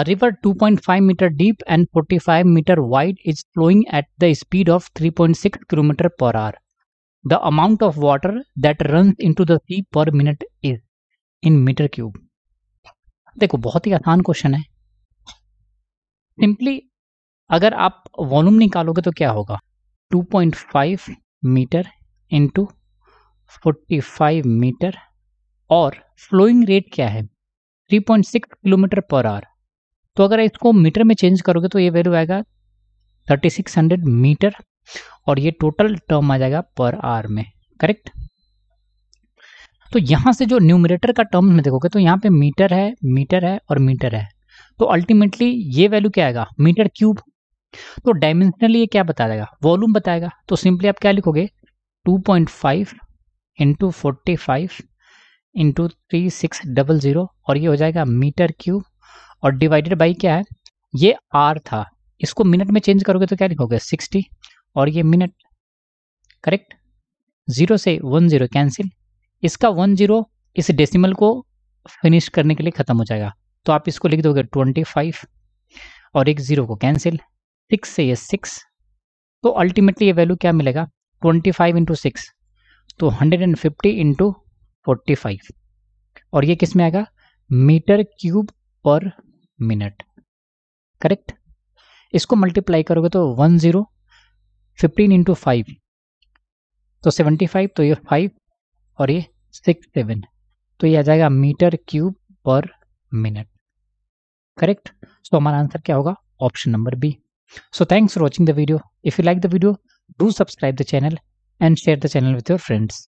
A river 2.5 meter deep and 45 meter wide is flowing at the speed of 3.6 km per hour. The amount of water that runs into the sea per minute is in meter cube. देखो बहुत ही आसान question है simply अगर आप volume निकालोगे तो क्या होगा 2.5 मीटर इंटू 45 मीटर और फ्लोइंग रेट क्या है 3.6 किलोमीटर पर आवर तो अगर इसको मीटर में चेंज करोगे तो ये वैल्यू आएगा 3600 मीटर और ये टोटल टर्म आ जाएगा पर आर में करेक्ट तो यहां से जो न्यूमिनेटर का टर्म में देखोगे तो यहाँ पे मीटर है मीटर है और मीटर है तो अल्टीमेटली ये वैल्यू क्या आएगा मीटर क्यूब तो डायमेंशनली ये क्या बता देगा वॉल्यूम बताएगा तो सिंपली आप क्या लिखोगे 2.5 point five into forty five into three six double zero और ये हो जाएगा मीटर क्यूब और डिवाइडेड बाई क्या है ये आर था इसको मिनट में चेंज करोगे तो क्या लिखोगे सिक्सटी और ये मिनट करेक्ट ज़ीरो से वन ज़ीरो कैंसिल इसका वन ज़ीरो इस डेसिमल को फिनिश करने के लिए ख़त्म हो जाएगा तो आप इसको लिख दोगे ट्वेंटी फाइव और एक ज़ीरो को कैंसिल सिक्स से ये सिक्स तो अल्टीमेटली ये वैल्यू क्या मिलेगा ट्वेंटी फाइव इंटू सिक्स तो hundred and fifty into forty five और ये किस में आएगा मीटर क्यूब पर मिनट करेक्ट इसको मल्टीप्लाई करोगे तो one zero fifteen into five तो सेवेंटी फाइव तो ये फाइव और ये सिक्स सेवन तो ये आ जाएगा मीटर क्यूब पर मिनट करेक्ट सो तो हमारा आंसर क्या होगा option number B so thanks for watching the video if you like the video do subscribe the channel and share the channel with your friends